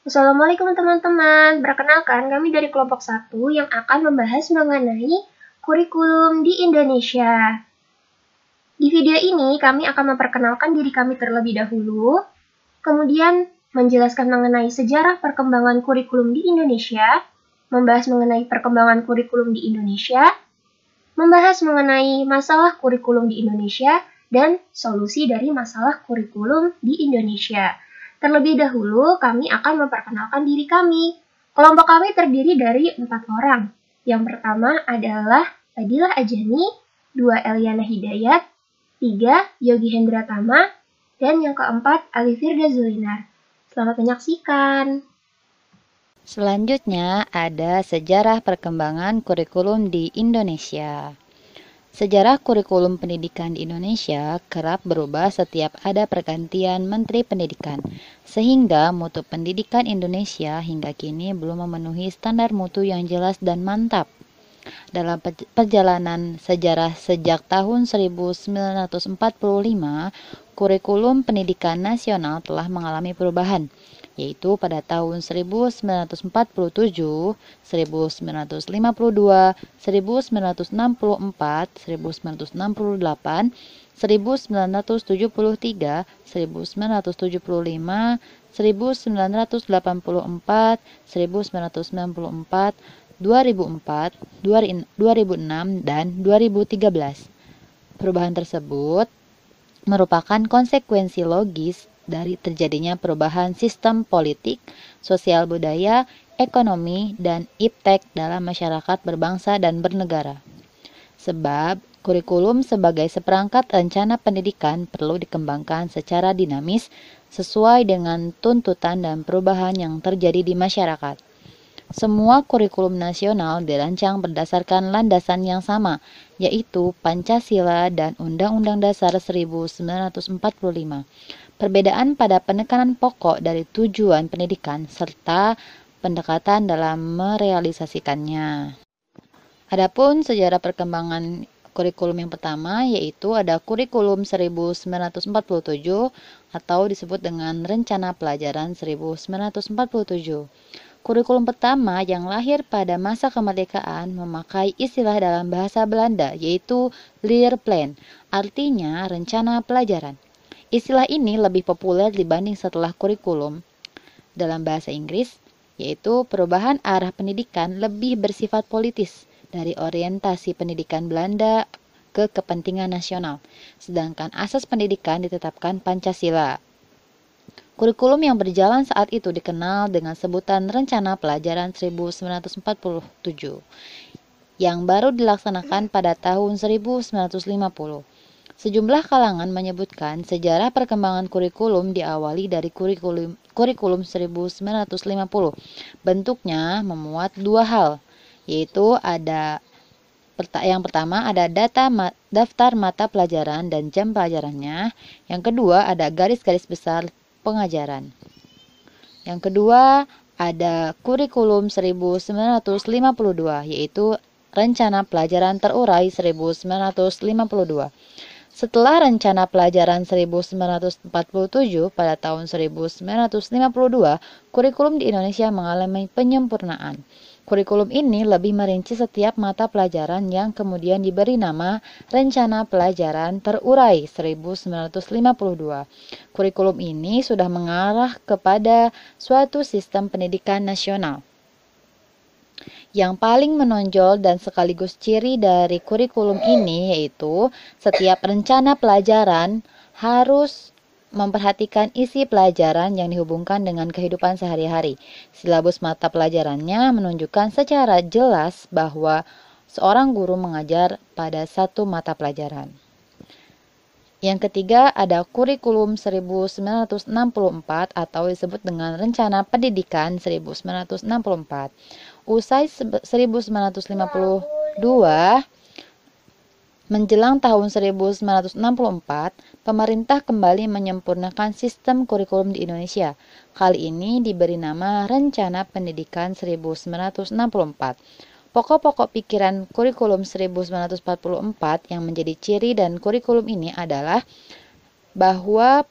Assalamualaikum teman-teman, perkenalkan kami dari kelompok 1 yang akan membahas mengenai kurikulum di Indonesia. Di video ini kami akan memperkenalkan diri kami terlebih dahulu, kemudian menjelaskan mengenai sejarah perkembangan kurikulum di Indonesia, membahas mengenai perkembangan kurikulum di Indonesia, membahas mengenai masalah kurikulum di Indonesia, dan solusi dari masalah kurikulum di Indonesia. Terlebih dahulu, kami akan memperkenalkan diri kami. Kelompok kami terdiri dari empat orang. Yang pertama adalah Adila Ajani, dua Eliana Hidayat, tiga Yogi Hendra Tama, dan yang keempat Ali Firda Zulinar. Selamat menyaksikan. Selanjutnya ada sejarah perkembangan kurikulum di Indonesia. Sejarah kurikulum pendidikan di Indonesia kerap berubah setiap ada pergantian Menteri Pendidikan, sehingga mutu pendidikan Indonesia hingga kini belum memenuhi standar mutu yang jelas dan mantap. Dalam perjalanan sejarah sejak tahun 1945, kurikulum pendidikan nasional telah mengalami perubahan yaitu pada tahun 1947, 1952, 1964, 1968, 1973, 1975, 1984, 1994, 2004, 2006, dan 2013. Perubahan tersebut merupakan konsekuensi logis dari terjadinya perubahan sistem politik, sosial budaya, ekonomi, dan iptek dalam masyarakat berbangsa dan bernegara. Sebab, kurikulum sebagai seperangkat rencana pendidikan perlu dikembangkan secara dinamis sesuai dengan tuntutan dan perubahan yang terjadi di masyarakat. Semua kurikulum nasional dirancang berdasarkan landasan yang sama, yaitu Pancasila dan Undang-Undang Dasar 1945 perbedaan pada penekanan pokok dari tujuan pendidikan serta pendekatan dalam merealisasikannya. Adapun sejarah perkembangan kurikulum yang pertama yaitu ada kurikulum 1947 atau disebut dengan rencana pelajaran 1947. Kurikulum pertama yang lahir pada masa kemerdekaan memakai istilah dalam bahasa Belanda yaitu leerplan, artinya rencana pelajaran. Istilah ini lebih populer dibanding setelah kurikulum dalam bahasa Inggris, yaitu perubahan arah pendidikan lebih bersifat politis dari orientasi pendidikan Belanda ke kepentingan nasional, sedangkan asas pendidikan ditetapkan Pancasila. Kurikulum yang berjalan saat itu dikenal dengan sebutan Rencana Pelajaran 1947 yang baru dilaksanakan pada tahun 1950. Sejumlah kalangan menyebutkan sejarah perkembangan kurikulum diawali dari kurikulum, kurikulum 1950. Bentuknya memuat dua hal, yaitu ada yang pertama ada data ma, daftar mata pelajaran dan jam pelajarannya. Yang kedua ada garis-garis besar pengajaran. Yang kedua ada kurikulum 1952 yaitu rencana pelajaran terurai 1952. Setelah rencana pelajaran 1947 pada tahun 1952, kurikulum di Indonesia mengalami penyempurnaan. Kurikulum ini lebih merinci setiap mata pelajaran yang kemudian diberi nama Rencana Pelajaran Terurai 1952. Kurikulum ini sudah mengarah kepada suatu sistem pendidikan nasional. Yang paling menonjol dan sekaligus ciri dari kurikulum ini yaitu setiap rencana pelajaran harus memperhatikan isi pelajaran yang dihubungkan dengan kehidupan sehari-hari. Silabus mata pelajarannya menunjukkan secara jelas bahwa seorang guru mengajar pada satu mata pelajaran. Yang ketiga ada kurikulum 1964 atau disebut dengan rencana pendidikan 1964. Usai 1952 Menjelang tahun 1964, pemerintah kembali menyempurnakan sistem kurikulum di Indonesia. Kali ini diberi nama Rencana Pendidikan 1964. Pokok-pokok pikiran kurikulum 1944 yang menjadi ciri dan kurikulum ini adalah bahwa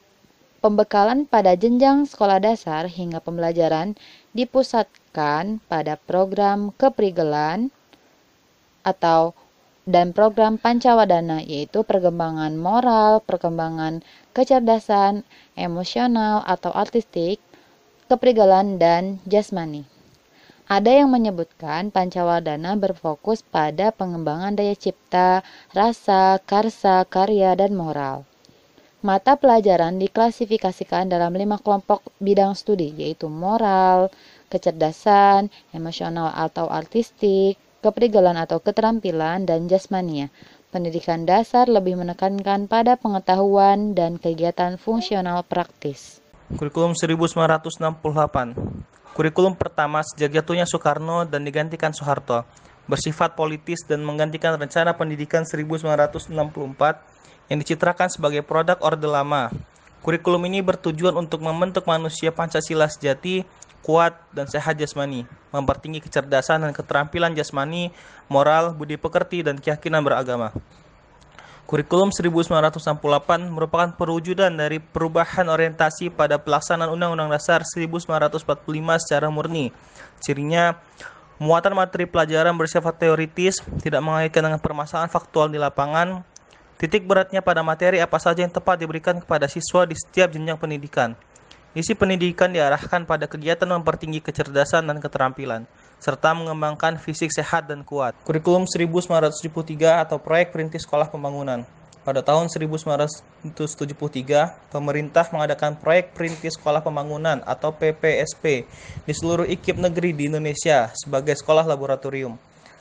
pembekalan pada jenjang sekolah dasar hingga pembelajaran dipusat diterapkan pada program keprigelan atau dan program Pancawadana yaitu perkembangan moral, perkembangan kecerdasan, emosional atau artistik, keprigelan dan jasmani. Ada yang menyebutkan Pancawadana berfokus pada pengembangan daya cipta, rasa, karsa, karya, dan moral. Mata pelajaran diklasifikasikan dalam lima kelompok bidang studi, yaitu moral, kecerdasan, emosional atau artistik, kepedegalan atau keterampilan, dan jasmania. Pendidikan dasar lebih menekankan pada pengetahuan dan kegiatan fungsional praktis. Kurikulum 1968 Kurikulum pertama sejak jatuhnya Soekarno dan digantikan Soeharto, bersifat politis dan menggantikan rencana pendidikan 1964 yang dicitrakan sebagai produk Orde Lama. Kurikulum ini bertujuan untuk membentuk manusia Pancasila sejati kuat dan sehat jasmani, mempertinggi kecerdasan dan keterampilan jasmani, moral, budi pekerti, dan keyakinan beragama. Kurikulum 1968 merupakan perwujudan dari perubahan orientasi pada pelaksanaan Undang-Undang Dasar 1945 secara murni. Cirinya, muatan materi pelajaran bersifat teoritis, tidak mengaitkan dengan permasalahan faktual di lapangan. Titik beratnya pada materi apa saja yang tepat diberikan kepada siswa di setiap jenjang pendidikan. Isi pendidikan diarahkan pada kegiatan mempertinggi kecerdasan dan keterampilan, serta mengembangkan fisik sehat dan kuat. Kurikulum 1973 atau Proyek Perintis Sekolah Pembangunan. Pada tahun 1973, pemerintah mengadakan Proyek Perintis Sekolah Pembangunan atau PPSP di seluruh ikip negeri di Indonesia sebagai sekolah laboratorium.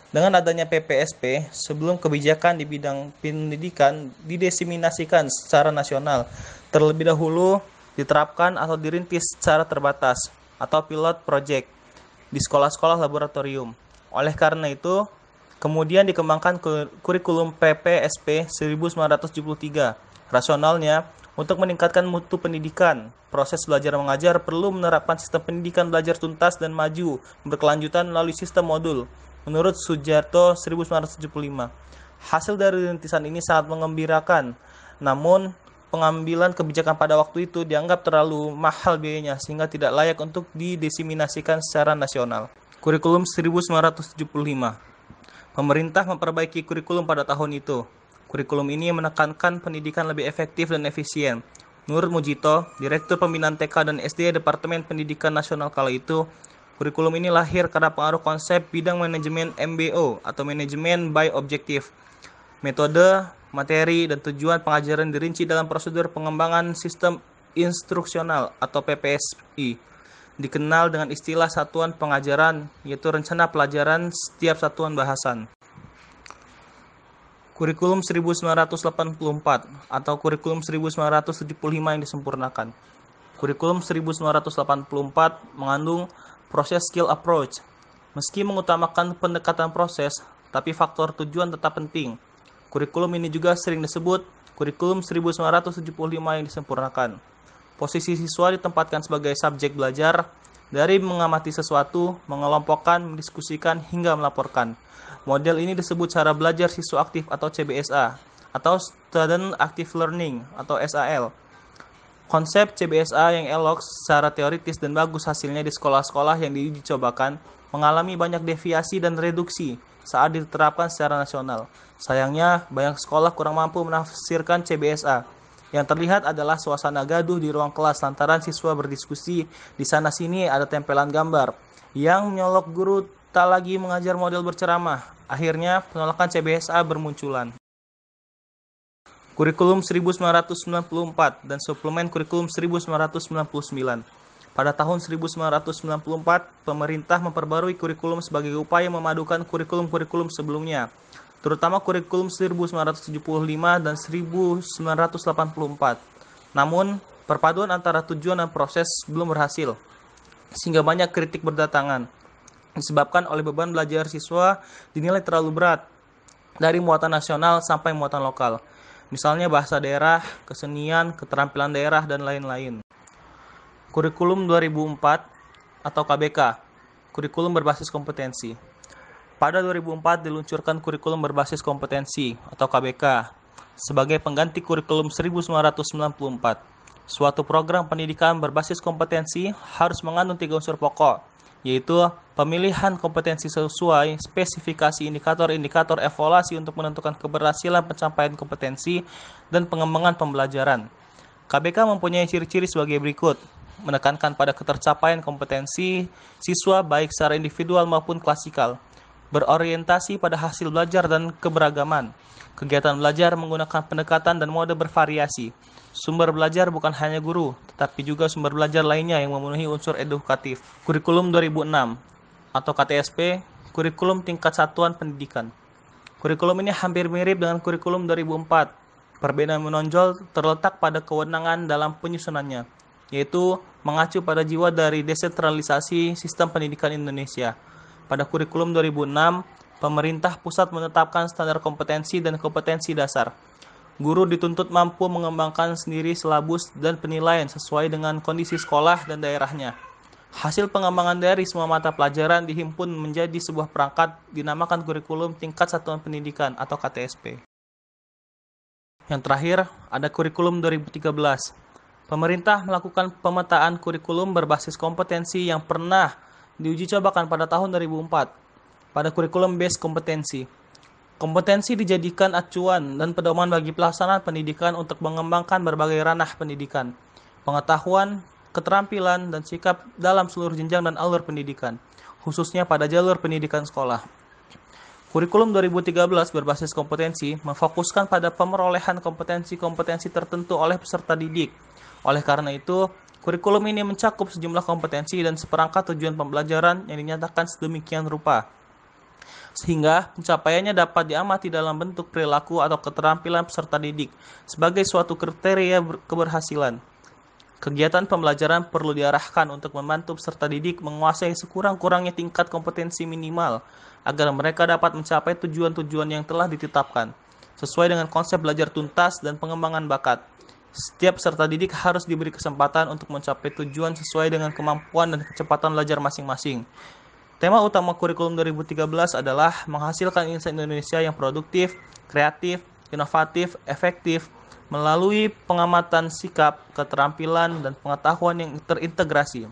Dengan adanya PPSP, sebelum kebijakan di bidang pendidikan didesiminasikan secara nasional, terlebih dahulu diterapkan atau dirintis secara terbatas atau pilot project di sekolah-sekolah laboratorium. Oleh karena itu, kemudian dikembangkan kurikulum PPSP 1973. Rasionalnya, untuk meningkatkan mutu pendidikan, proses belajar mengajar perlu menerapkan sistem pendidikan belajar tuntas dan maju berkelanjutan melalui sistem modul. Menurut Sujarto 1975, hasil dari rintisan ini sangat mengembirakan. Namun, pengambilan kebijakan pada waktu itu dianggap terlalu mahal biayanya sehingga tidak layak untuk didesiminasikan secara nasional. Kurikulum 1975 Pemerintah memperbaiki kurikulum pada tahun itu. Kurikulum ini menekankan pendidikan lebih efektif dan efisien. Nur Mujito, Direktur Pembinaan TK dan SD Departemen Pendidikan Nasional kala itu, kurikulum ini lahir karena pengaruh konsep bidang manajemen MBO atau manajemen by objective, metode materi, dan tujuan pengajaran dirinci dalam prosedur pengembangan sistem instruksional atau PPSI. Dikenal dengan istilah satuan pengajaran, yaitu rencana pelajaran setiap satuan bahasan. Kurikulum 1984 atau kurikulum 1975 yang disempurnakan. Kurikulum 1984 mengandung proses skill approach. Meski mengutamakan pendekatan proses, tapi faktor tujuan tetap penting Kurikulum ini juga sering disebut kurikulum 1975 yang disempurnakan. Posisi siswa ditempatkan sebagai subjek belajar dari mengamati sesuatu, mengelompokkan, mendiskusikan, hingga melaporkan. Model ini disebut cara belajar siswa aktif atau CBSA atau Student Active Learning atau SAL. Konsep CBSA yang elok secara teoritis dan bagus hasilnya di sekolah-sekolah yang diuji cobakan mengalami banyak deviasi dan reduksi saat diterapkan secara nasional. Sayangnya, banyak sekolah kurang mampu menafsirkan CBSA. Yang terlihat adalah suasana gaduh di ruang kelas lantaran siswa berdiskusi di sana-sini ada tempelan gambar. Yang menyolok guru tak lagi mengajar model berceramah. Akhirnya, penolakan CBSA bermunculan. Kurikulum 1994 dan suplemen kurikulum 1999. Pada tahun 1994, pemerintah memperbarui kurikulum sebagai upaya memadukan kurikulum-kurikulum sebelumnya, terutama kurikulum 1975 dan 1984. Namun, perpaduan antara tujuan dan proses belum berhasil, sehingga banyak kritik berdatangan. Disebabkan oleh beban belajar siswa dinilai terlalu berat, dari muatan nasional sampai muatan lokal misalnya bahasa daerah, kesenian, keterampilan daerah, dan lain-lain. Kurikulum 2004 atau KBK, kurikulum berbasis kompetensi. Pada 2004 diluncurkan kurikulum berbasis kompetensi atau KBK sebagai pengganti kurikulum 1994. Suatu program pendidikan berbasis kompetensi harus mengandung tiga unsur pokok, yaitu pemilihan kompetensi sesuai spesifikasi indikator-indikator evaluasi untuk menentukan keberhasilan pencapaian kompetensi dan pengembangan pembelajaran. KBK mempunyai ciri-ciri sebagai berikut: menekankan pada ketercapaian kompetensi siswa baik secara individual maupun klasikal, berorientasi pada hasil belajar dan keberagaman, kegiatan belajar menggunakan pendekatan dan mode bervariasi, Sumber belajar bukan hanya guru, tetapi juga sumber belajar lainnya yang memenuhi unsur edukatif. Kurikulum 2006 atau KTSP, kurikulum tingkat satuan pendidikan. Kurikulum ini hampir mirip dengan kurikulum 2004. Perbedaan menonjol terletak pada kewenangan dalam penyusunannya, yaitu mengacu pada jiwa dari desentralisasi sistem pendidikan Indonesia. Pada kurikulum 2006, pemerintah pusat menetapkan standar kompetensi dan kompetensi dasar Guru dituntut mampu mengembangkan sendiri selabus dan penilaian sesuai dengan kondisi sekolah dan daerahnya. Hasil pengembangan dari semua mata pelajaran dihimpun menjadi sebuah perangkat dinamakan kurikulum tingkat satuan pendidikan atau KTSP. Yang terakhir, ada kurikulum 2013. Pemerintah melakukan pemetaan kurikulum berbasis kompetensi yang pernah diuji cobakan pada tahun 2004 pada kurikulum base kompetensi. Kompetensi dijadikan acuan dan pedoman bagi pelaksanaan pendidikan untuk mengembangkan berbagai ranah pendidikan, pengetahuan, keterampilan, dan sikap dalam seluruh jenjang dan alur pendidikan, khususnya pada jalur pendidikan sekolah. Kurikulum 2013 berbasis kompetensi memfokuskan pada pemerolehan kompetensi-kompetensi tertentu oleh peserta didik. Oleh karena itu, kurikulum ini mencakup sejumlah kompetensi dan seperangkat tujuan pembelajaran yang dinyatakan sedemikian rupa sehingga pencapaiannya dapat diamati dalam bentuk perilaku atau keterampilan peserta didik sebagai suatu kriteria keberhasilan. Kegiatan pembelajaran perlu diarahkan untuk membantu peserta didik menguasai sekurang-kurangnya tingkat kompetensi minimal agar mereka dapat mencapai tujuan-tujuan yang telah ditetapkan sesuai dengan konsep belajar tuntas dan pengembangan bakat. Setiap peserta didik harus diberi kesempatan untuk mencapai tujuan sesuai dengan kemampuan dan kecepatan belajar masing-masing. Tema utama kurikulum 2013 adalah menghasilkan insan Indonesia yang produktif, kreatif, inovatif, efektif, melalui pengamatan sikap, keterampilan, dan pengetahuan yang terintegrasi.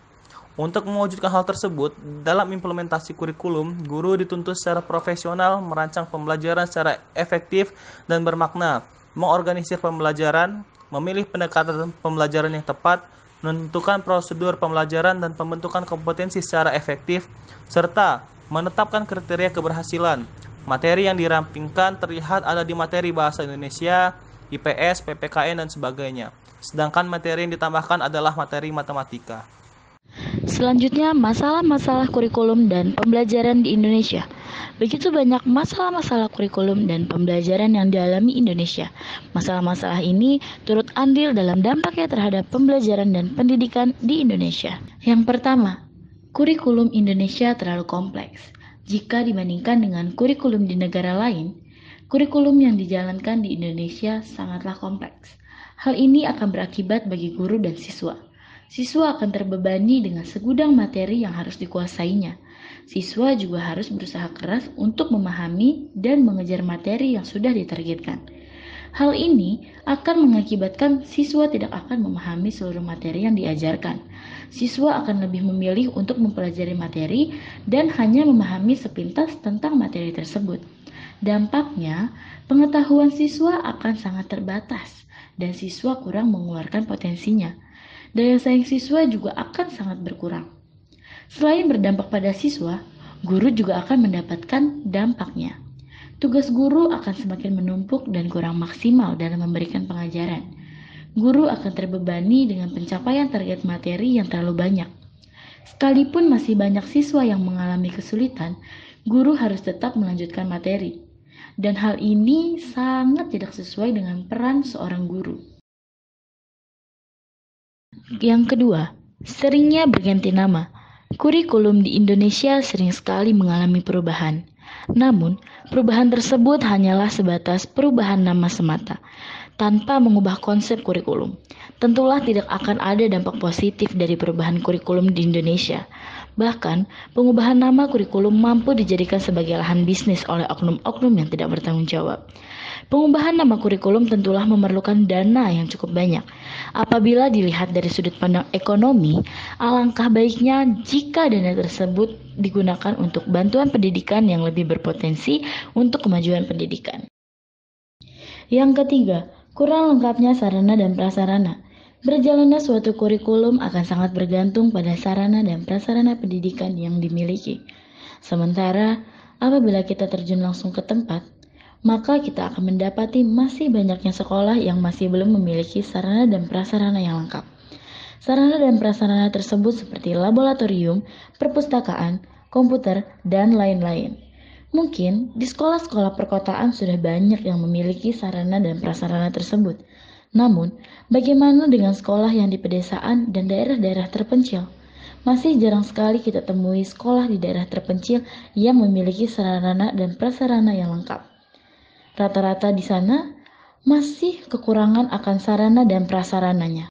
Untuk mewujudkan hal tersebut, dalam implementasi kurikulum, guru dituntut secara profesional merancang pembelajaran secara efektif dan bermakna, mengorganisir pembelajaran, memilih pendekatan pembelajaran yang tepat, menentukan prosedur pembelajaran dan pembentukan kompetensi secara efektif, serta menetapkan kriteria keberhasilan. Materi yang dirampingkan terlihat ada di materi bahasa Indonesia, IPS, PPKN, dan sebagainya. Sedangkan materi yang ditambahkan adalah materi matematika. Selanjutnya, masalah-masalah kurikulum dan pembelajaran di Indonesia – Begitu banyak masalah-masalah kurikulum dan pembelajaran yang dialami Indonesia. Masalah-masalah ini turut andil dalam dampaknya terhadap pembelajaran dan pendidikan di Indonesia. Yang pertama, kurikulum Indonesia terlalu kompleks. Jika dibandingkan dengan kurikulum di negara lain, kurikulum yang dijalankan di Indonesia sangatlah kompleks. Hal ini akan berakibat bagi guru dan siswa siswa akan terbebani dengan segudang materi yang harus dikuasainya. Siswa juga harus berusaha keras untuk memahami dan mengejar materi yang sudah ditargetkan. Hal ini akan mengakibatkan siswa tidak akan memahami seluruh materi yang diajarkan. Siswa akan lebih memilih untuk mempelajari materi dan hanya memahami sepintas tentang materi tersebut. Dampaknya, pengetahuan siswa akan sangat terbatas dan siswa kurang mengeluarkan potensinya daya saing siswa juga akan sangat berkurang. Selain berdampak pada siswa, guru juga akan mendapatkan dampaknya. Tugas guru akan semakin menumpuk dan kurang maksimal dalam memberikan pengajaran. Guru akan terbebani dengan pencapaian target materi yang terlalu banyak. Sekalipun masih banyak siswa yang mengalami kesulitan, guru harus tetap melanjutkan materi. Dan hal ini sangat tidak sesuai dengan peran seorang guru. Hmm. Yang kedua, seringnya berganti nama. Kurikulum di Indonesia sering sekali mengalami perubahan. Namun, perubahan tersebut hanyalah sebatas perubahan nama semata, tanpa mengubah konsep kurikulum. Tentulah tidak akan ada dampak positif dari perubahan kurikulum di Indonesia. Bahkan, pengubahan nama kurikulum mampu dijadikan sebagai lahan bisnis oleh oknum-oknum yang tidak bertanggung jawab. Pengubahan nama kurikulum tentulah memerlukan dana yang cukup banyak. Apabila dilihat dari sudut pandang ekonomi, alangkah baiknya jika dana tersebut digunakan untuk bantuan pendidikan yang lebih berpotensi untuk kemajuan pendidikan. Yang ketiga, kurang lengkapnya sarana dan prasarana. Berjalannya suatu kurikulum akan sangat bergantung pada sarana dan prasarana pendidikan yang dimiliki. Sementara, apabila kita terjun langsung ke tempat, maka kita akan mendapati masih banyaknya sekolah yang masih belum memiliki sarana dan prasarana yang lengkap. Sarana dan prasarana tersebut seperti laboratorium, perpustakaan, komputer, dan lain-lain. Mungkin di sekolah-sekolah perkotaan sudah banyak yang memiliki sarana dan prasarana tersebut. Namun, bagaimana dengan sekolah yang di pedesaan dan daerah-daerah terpencil? Masih jarang sekali kita temui sekolah di daerah terpencil yang memiliki sarana dan prasarana yang lengkap rata-rata di sana masih kekurangan akan sarana dan prasarananya.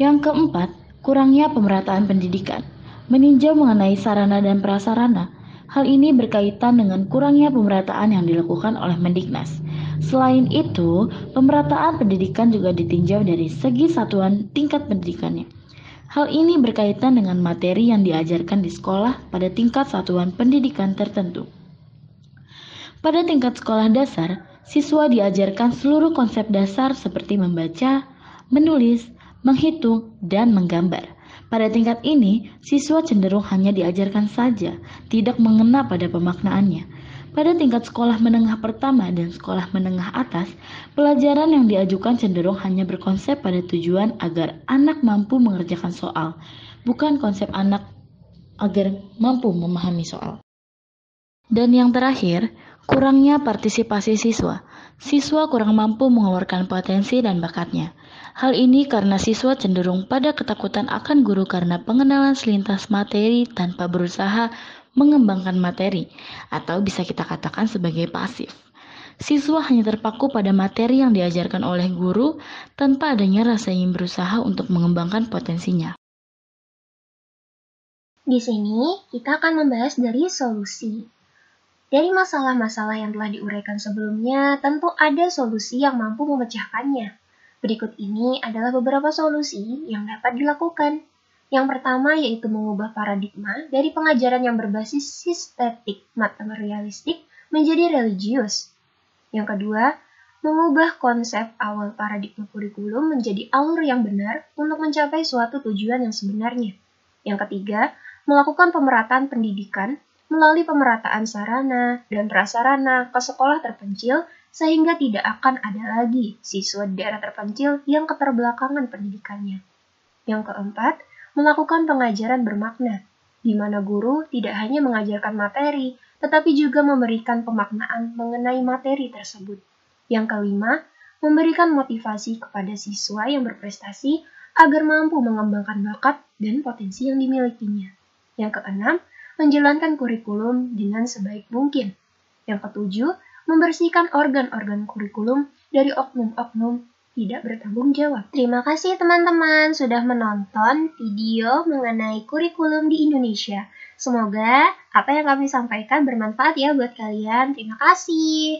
Yang keempat, kurangnya pemerataan pendidikan. Meninjau mengenai sarana dan prasarana, hal ini berkaitan dengan kurangnya pemerataan yang dilakukan oleh Mendiknas. Selain itu, pemerataan pendidikan juga ditinjau dari segi satuan tingkat pendidikannya. Hal ini berkaitan dengan materi yang diajarkan di sekolah pada tingkat satuan pendidikan tertentu. Pada tingkat sekolah dasar, siswa diajarkan seluruh konsep dasar seperti membaca, menulis, menghitung, dan menggambar. Pada tingkat ini, siswa cenderung hanya diajarkan saja, tidak mengena pada pemaknaannya. Pada tingkat sekolah menengah pertama dan sekolah menengah atas, pelajaran yang diajukan cenderung hanya berkonsep pada tujuan agar anak mampu mengerjakan soal, bukan konsep anak agar mampu memahami soal. Dan yang terakhir, Kurangnya partisipasi siswa. Siswa kurang mampu mengeluarkan potensi dan bakatnya. Hal ini karena siswa cenderung pada ketakutan akan guru karena pengenalan selintas materi tanpa berusaha mengembangkan materi, atau bisa kita katakan sebagai pasif. Siswa hanya terpaku pada materi yang diajarkan oleh guru tanpa adanya rasa ingin berusaha untuk mengembangkan potensinya. Di sini, kita akan membahas dari solusi. Dari masalah-masalah yang telah diuraikan sebelumnya, tentu ada solusi yang mampu memecahkannya. Berikut ini adalah beberapa solusi yang dapat dilakukan. Yang pertama yaitu mengubah paradigma dari pengajaran yang berbasis sistetik materialistik menjadi religius. Yang kedua, mengubah konsep awal paradigma kurikulum menjadi alur yang benar untuk mencapai suatu tujuan yang sebenarnya. Yang ketiga, melakukan pemerataan pendidikan melalui pemerataan sarana dan prasarana ke sekolah terpencil sehingga tidak akan ada lagi siswa di daerah terpencil yang keterbelakangan pendidikannya. Yang keempat, melakukan pengajaran bermakna, di mana guru tidak hanya mengajarkan materi, tetapi juga memberikan pemaknaan mengenai materi tersebut. Yang kelima, memberikan motivasi kepada siswa yang berprestasi agar mampu mengembangkan bakat dan potensi yang dimilikinya. Yang keenam, menjalankan kurikulum dengan sebaik mungkin. Yang ketujuh, membersihkan organ-organ kurikulum dari oknum-oknum tidak bertanggung jawab. Terima kasih teman-teman sudah menonton video mengenai kurikulum di Indonesia. Semoga apa yang kami sampaikan bermanfaat ya buat kalian. Terima kasih.